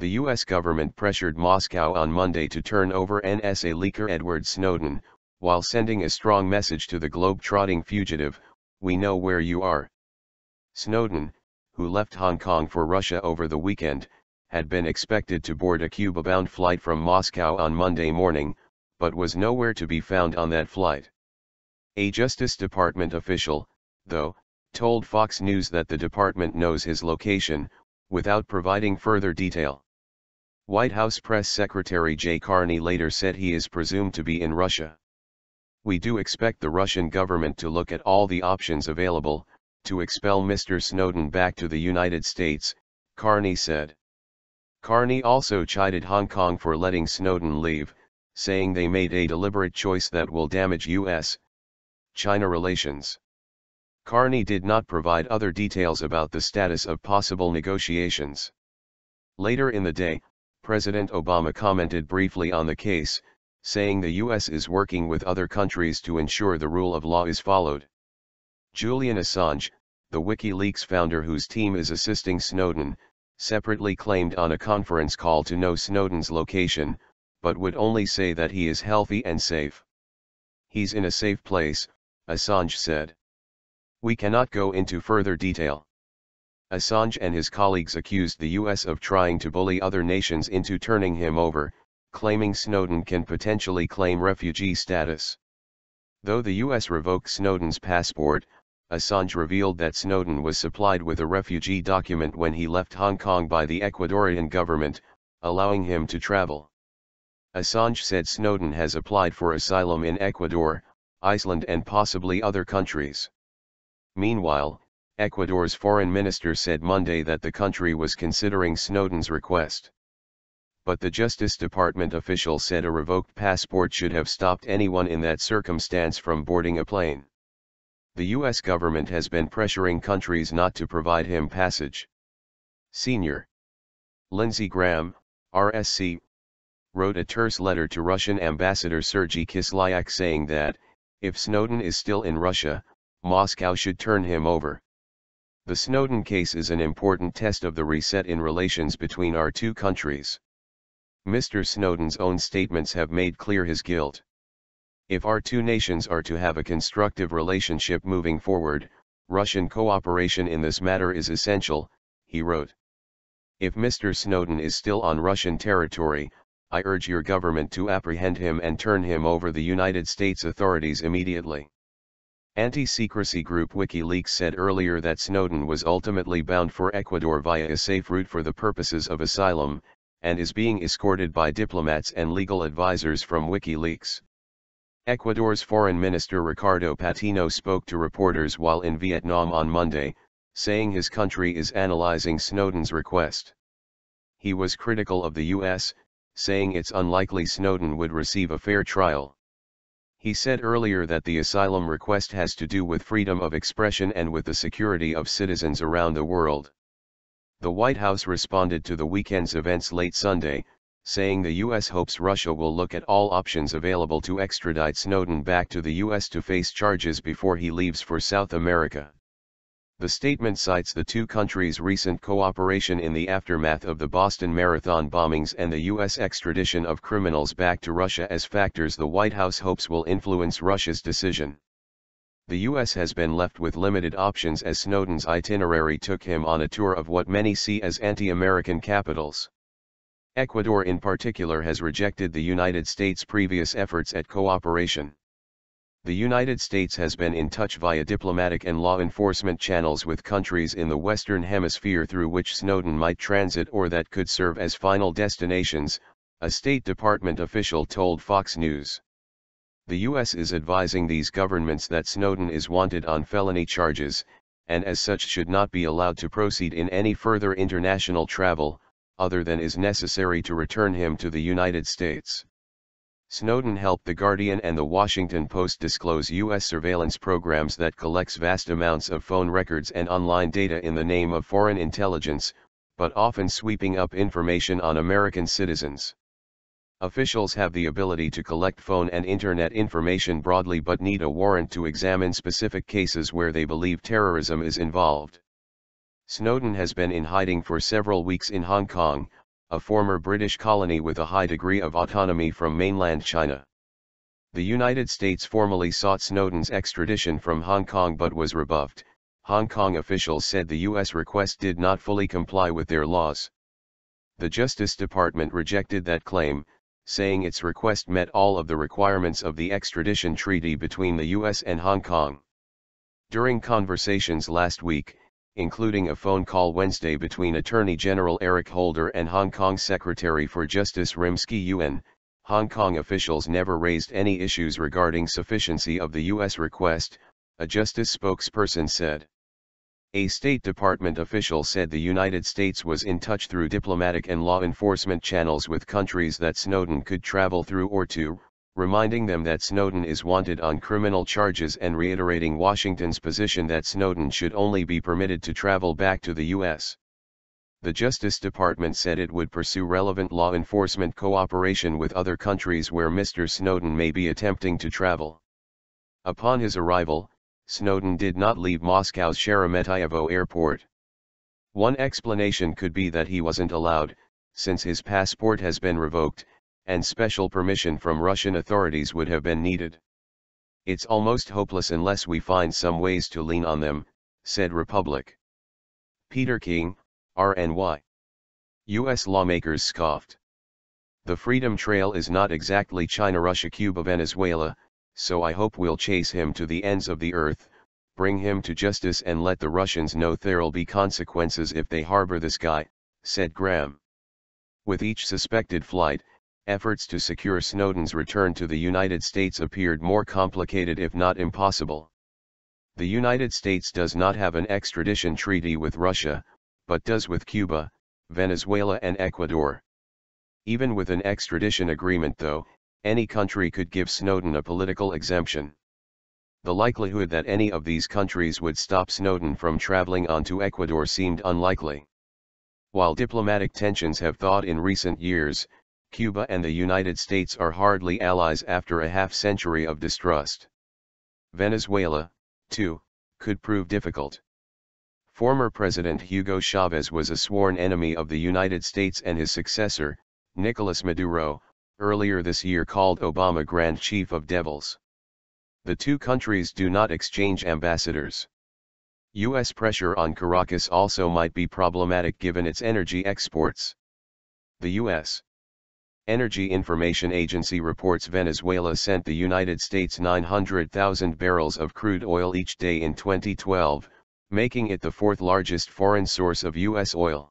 the U.S. government pressured Moscow on Monday to turn over NSA leaker Edward Snowden, while sending a strong message to the globe-trotting fugitive, we know where you are. Snowden, who left Hong Kong for Russia over the weekend, had been expected to board a Cuba-bound flight from Moscow on Monday morning, but was nowhere to be found on that flight. A Justice Department official, though, told Fox News that the department knows his location, without providing further detail. White House Press Secretary Jay Carney later said he is presumed to be in Russia. We do expect the Russian government to look at all the options available, to expel Mr. Snowden back to the United States, Carney said. Carney also chided Hong Kong for letting Snowden leave, saying they made a deliberate choice that will damage U.S. China relations. Carney did not provide other details about the status of possible negotiations. Later in the day, President Obama commented briefly on the case, saying the U.S. is working with other countries to ensure the rule of law is followed. Julian Assange, the WikiLeaks founder whose team is assisting Snowden, separately claimed on a conference call to know Snowden's location, but would only say that he is healthy and safe. He's in a safe place, Assange said. We cannot go into further detail. Assange and his colleagues accused the US of trying to bully other nations into turning him over, claiming Snowden can potentially claim refugee status. Though the US revoked Snowden's passport, Assange revealed that Snowden was supplied with a refugee document when he left Hong Kong by the Ecuadorian government, allowing him to travel. Assange said Snowden has applied for asylum in Ecuador, Iceland and possibly other countries. Meanwhile, Ecuador's foreign minister said Monday that the country was considering Snowden's request. But the Justice Department official said a revoked passport should have stopped anyone in that circumstance from boarding a plane. The U.S. government has been pressuring countries not to provide him passage. Senior Lindsey Graham, RSC, wrote a terse letter to Russian Ambassador Sergei Kislyak saying that, if Snowden is still in Russia, Moscow should turn him over. The Snowden case is an important test of the reset in relations between our two countries. Mr. Snowden's own statements have made clear his guilt. If our two nations are to have a constructive relationship moving forward, Russian cooperation in this matter is essential, he wrote. If Mr. Snowden is still on Russian territory, I urge your government to apprehend him and turn him over the United States authorities immediately. Anti-secrecy group WikiLeaks said earlier that Snowden was ultimately bound for Ecuador via a safe route for the purposes of asylum, and is being escorted by diplomats and legal advisers from WikiLeaks. Ecuador's Foreign Minister Ricardo Patino spoke to reporters while in Vietnam on Monday, saying his country is analyzing Snowden's request. He was critical of the U.S., saying it's unlikely Snowden would receive a fair trial. He said earlier that the asylum request has to do with freedom of expression and with the security of citizens around the world. The White House responded to the weekend's events late Sunday, saying the U.S. hopes Russia will look at all options available to extradite Snowden back to the U.S. to face charges before he leaves for South America. The statement cites the two countries' recent cooperation in the aftermath of the Boston Marathon bombings and the U.S. extradition of criminals back to Russia as factors the White House hopes will influence Russia's decision. The U.S. has been left with limited options as Snowden's itinerary took him on a tour of what many see as anti-American capitals. Ecuador in particular has rejected the United States' previous efforts at cooperation. The United States has been in touch via diplomatic and law enforcement channels with countries in the Western Hemisphere through which Snowden might transit or that could serve as final destinations, a State Department official told Fox News. The U.S. is advising these governments that Snowden is wanted on felony charges, and as such should not be allowed to proceed in any further international travel, other than is necessary to return him to the United States. Snowden helped The Guardian and The Washington Post disclose U.S. surveillance programs that collects vast amounts of phone records and online data in the name of foreign intelligence, but often sweeping up information on American citizens. Officials have the ability to collect phone and internet information broadly but need a warrant to examine specific cases where they believe terrorism is involved. Snowden has been in hiding for several weeks in Hong Kong, a former British colony with a high degree of autonomy from mainland China. The United States formally sought Snowden's extradition from Hong Kong but was rebuffed, Hong Kong officials said the U.S. request did not fully comply with their laws. The Justice Department rejected that claim, saying its request met all of the requirements of the extradition treaty between the U.S. and Hong Kong. During conversations last week, including a phone call Wednesday between Attorney General Eric Holder and Hong Kong Secretary for Justice Rimsky Yuan, Hong Kong officials never raised any issues regarding sufficiency of the U.S. request, a justice spokesperson said. A State Department official said the United States was in touch through diplomatic and law enforcement channels with countries that Snowden could travel through or to, reminding them that Snowden is wanted on criminal charges and reiterating Washington's position that Snowden should only be permitted to travel back to the U.S. The Justice Department said it would pursue relevant law enforcement cooperation with other countries where Mr. Snowden may be attempting to travel. Upon his arrival, Snowden did not leave Moscow's Sheremetyevo airport. One explanation could be that he wasn't allowed, since his passport has been revoked, and special permission from Russian authorities would have been needed. It's almost hopeless unless we find some ways to lean on them, said Republic. Peter King, RNY. U.S. lawmakers scoffed. The Freedom Trail is not exactly China Russia Cuba Venezuela, so I hope we'll chase him to the ends of the earth, bring him to justice and let the Russians know there'll be consequences if they harbor this guy, said Graham. With each suspected flight, efforts to secure Snowden's return to the United States appeared more complicated if not impossible. The United States does not have an extradition treaty with Russia, but does with Cuba, Venezuela and Ecuador. Even with an extradition agreement though, any country could give Snowden a political exemption. The likelihood that any of these countries would stop Snowden from traveling onto Ecuador seemed unlikely. While diplomatic tensions have thawed in recent years, Cuba and the United States are hardly allies after a half century of distrust. Venezuela, too, could prove difficult. Former President Hugo Chavez was a sworn enemy of the United States and his successor, Nicolas Maduro, earlier this year called Obama Grand Chief of Devils. The two countries do not exchange ambassadors. U.S. pressure on Caracas also might be problematic given its energy exports. The U.S. Energy Information Agency reports Venezuela sent the United States 900,000 barrels of crude oil each day in 2012, making it the fourth largest foreign source of U.S. oil.